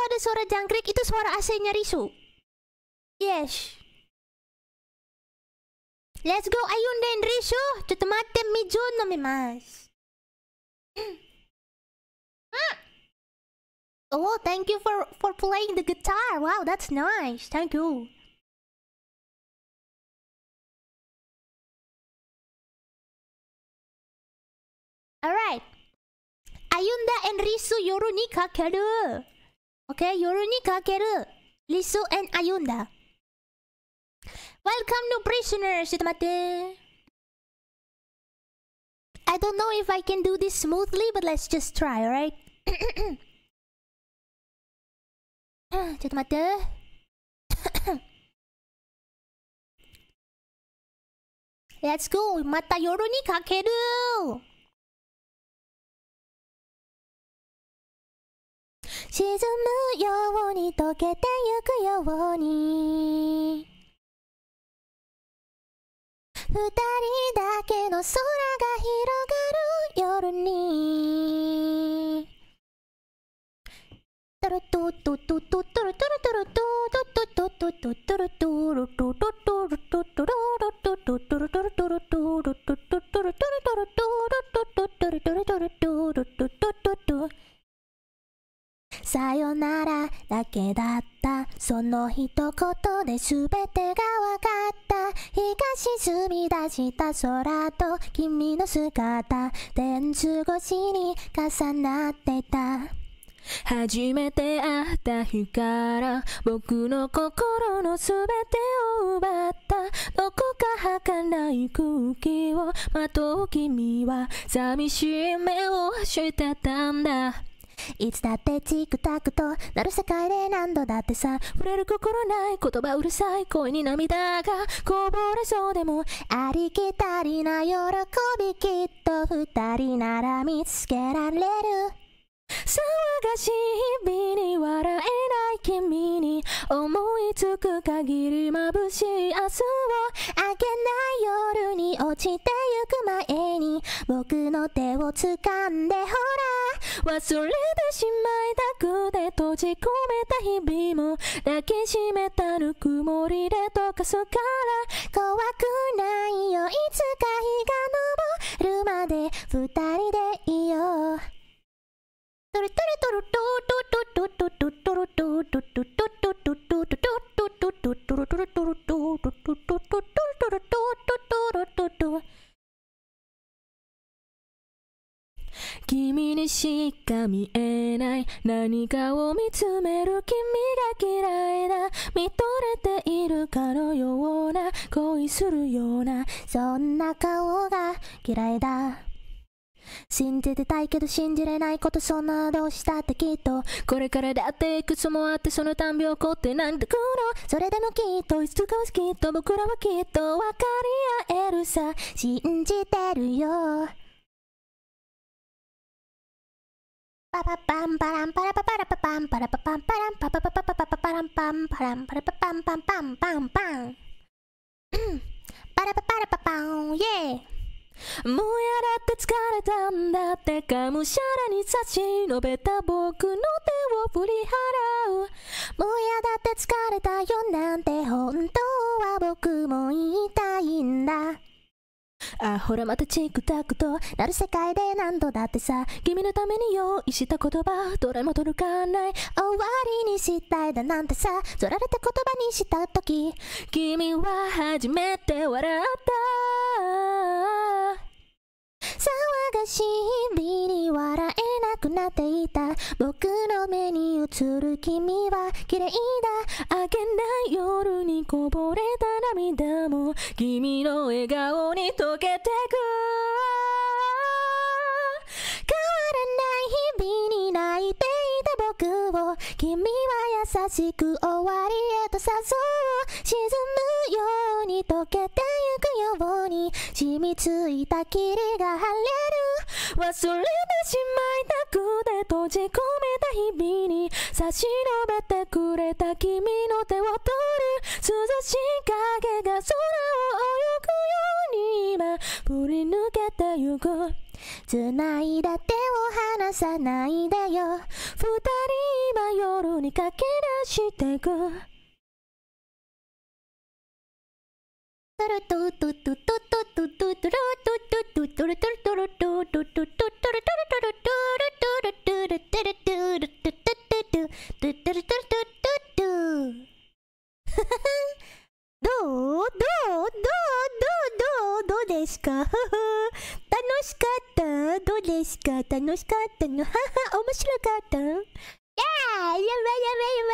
kok ada suara jangkrik itu suara AC-nya Risu. Yes. Let's go Ayun dan Risu. Chotomate mijun nomimasu. mas. Oh, thank you for for playing the guitar. Wow, that's nice. Thank you. Alright. Ayunda and Risu yoru nikah kado. Okay, Okay, 夜にかける Lisu and Ayunda. Welcome new prisoners! I do don't know if I can do this smoothly, but let's just try, alright? let us go! Mata また夜にかける沈むように溶けてゆくように二人だけの空が広がる夜にトロトトトトトロトロトロトトトトトトトロトロトロトロトロだけだったその一言で全てが分かった日が沈み出した空と君の姿電柱越しに重なってた初めて会った日から僕の心の全てを奪ったどこか儚い空気をまとう君は寂しい目をしてたんだいつだってチクタクとなる世界で何度だってさ触れる心ない言葉うるさい恋に涙がこぼれそうでもありきたりな喜びきっと二人なら見つけられる騒がしい日々に笑えない君に思いつく限り眩しい明日をあげない夜に落ちてゆく前に僕の手を掴んでほら忘れてしまいたくて閉じ込めた日々も抱きしめたぬくもりで溶かすから怖くないよいつか日が昇るまで二人でいようトルトルトルトル君にしか見えない何かを見つめる君が嫌いだ見とれているかのような恋するようなそんな顔が嫌いだ信じてたいけど信じれないことそんなどうしたってきっとこれからだっていくつもあってそのたんび起こってなんて苦労それでもきっといつかはきっと僕らはきっと分かり合えるさ信じてるよパパパンパランパラパパラパパンパラパパンパランパパパパパパパパランパンパランパラパパンパンパンパンパンパラパパラパパンイェイもうやだって疲れたんだってがむしゃらに差し伸べた僕の手を振り払うもうやだって疲れたよなんて本当は僕も言いたいんだあほらまたチクタクとなる世界で何度だってさ君のために用意した言葉どれも届かない終わりにしたいだなんてさそられた言葉にした時君は初めて笑った騒がしいなっていた僕の目に映る君は綺麗だ明けない夜にこぼれた涙も君の笑顔に溶けてく変わらない日々に泣いていた僕を君は優しく終わりへと誘う沈むように溶けてゆくように染みついた霧が晴れ忘れてしまいたくて閉じ込めた日々に差し伸べてくれた君の手を取る涼しい影が空を泳ぐように今振り抜けてゆく繋いだ手を離さないでよ二人今夜に駆け出してくどうどうどうどうどうどうですか楽しかったどうですか楽しかったのはは面白かったやあやばいやばいやばい